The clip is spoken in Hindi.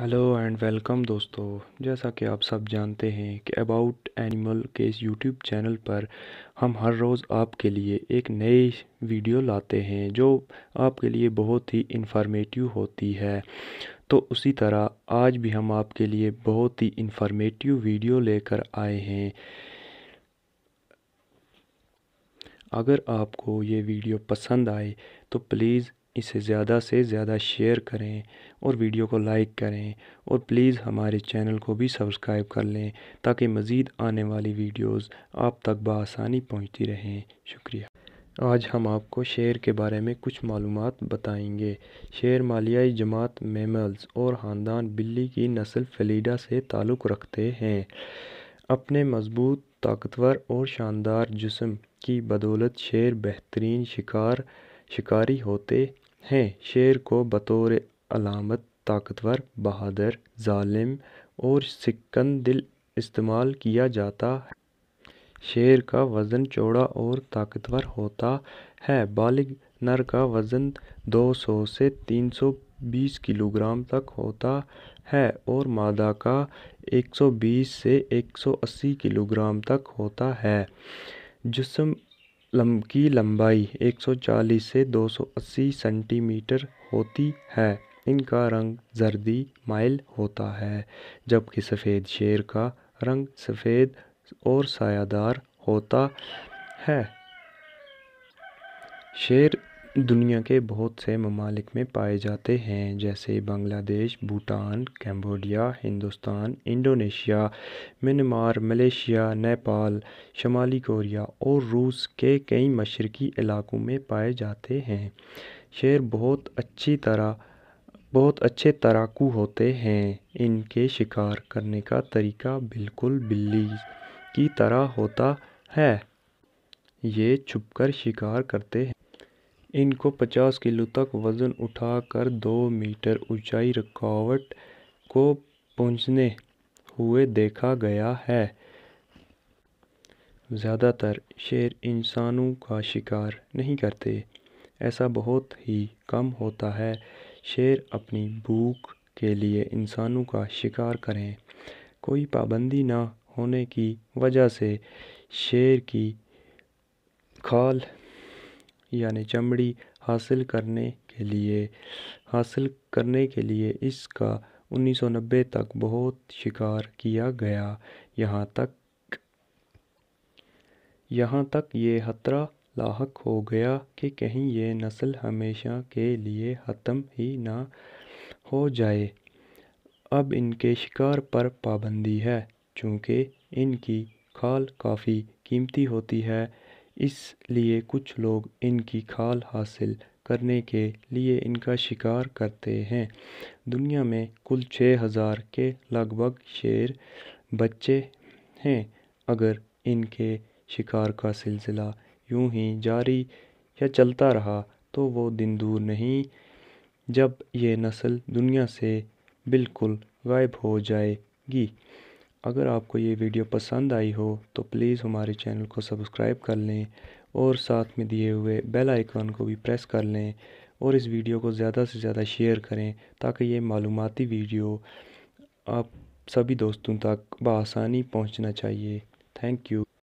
हेलो एंड वेलकम दोस्तों जैसा कि आप सब जानते हैं कि अबाउट एनिमल के इस यूट्यूब चैनल पर हम हर रोज़ आपके लिए एक नई वीडियो लाते हैं जो आपके लिए बहुत ही इन्फॉर्मेटिव होती है तो उसी तरह आज भी हम आपके लिए बहुत ही इन्फॉर्मेटिव वीडियो लेकर आए हैं अगर आपको ये वीडियो पसंद आए तो प्लीज़ इसे ज़्यादा से ज़्यादा शेयर करें और वीडियो को लाइक करें और प्लीज़ हमारे चैनल को भी सब्सक्राइब कर लें ताकि मज़ीद आने वाली वीडियोस आप तक बसानी पहुंचती रहें शुक्रिया आज हम आपको शेर के बारे में कुछ मालूम बताएंगे शेर मालियाई जमात मेमल्स और ख़ानदान बिल्ली की नस्ल फलीडा से ताल्लुक़ रखते हैं अपने मजबूत ताकतवर और शानदार जिसम की बदौलत शेर बेहतरीन शिकार शिकारी होते हैं शेर को बतौर अलामत ताकतवर बहादुर ज़ालिम और दिल इस्तेमाल किया जाता शेर का वज़न चौड़ा और ताकतवर होता है बालिग़ नर का वज़न दो सौ से तीन सौ बीस किलोग्राम तक होता है और मादा का एक सौ बीस से एक सौ अस्सी किलोग्राम तक होता है जिसम लम की लंबाई 140 से 280 सेंटीमीटर होती है इनका रंग जर्दी माइल होता है जबकि सफ़ेद शेर का रंग सफ़ेद और सायादार होता है शेर दुनिया के बहुत से ममालिक में पाए जाते हैं जैसे Bangladesh Bhutan Cambodia Hindustan Indonesia Myanmar Malaysia Nepal शमाली कोरिया और रूस के कई मशरक़ी इलाक़ों में पाए जाते हैं शेर बहुत अच्छी तरह बहुत अच्छे तराकू होते हैं इनके शिकार करने का तरीका बिल्कुल बिल्ली की तरह होता है ये छुपकर शिकार करते हैं इनको पचास किलो तक वजन उठा कर दो मीटर ऊंचाई रुकावट को पहुंचने हुए देखा गया है ज़्यादातर शेर इंसानों का शिकार नहीं करते ऐसा बहुत ही कम होता है शेर अपनी भूख के लिए इंसानों का शिकार करें कोई पाबंदी ना होने की वजह से शेर की खाल यानी चमड़ी हासिल करने के लिए हासिल करने के लिए इसका उन्नीस सौ नब्बे तक बहुत शिकार किया गया यहाँ तक यहाँ तक ये खतरा लाक हो गया कि कहीं ये नस्ल हमेशा के लिए ख़त्म ही ना हो जाए अब इनके शिकार पर पाबंदी है चूँकि इनकी खाल काफ़ी कीमती होती है इसलिए कुछ लोग इनकी खाल हासिल करने के लिए इनका शिकार करते हैं दुनिया में कुल छः हज़ार के लगभग शेर बच्चे हैं अगर इनके शिकार का सिलसिला यूं ही जारी या चलता रहा तो वो दिन दूर नहीं जब ये नस्ल दुनिया से बिल्कुल गायब हो जाएगी अगर आपको ये वीडियो पसंद आई हो तो प्लीज़ हमारे चैनल को सब्सक्राइब कर लें और साथ में दिए हुए बेल आइकन को भी प्रेस कर लें और इस वीडियो को ज़्यादा से ज़्यादा शेयर करें ताकि ये मालूमती वीडियो आप सभी दोस्तों तक बसानी पहुँचना चाहिए थैंक यू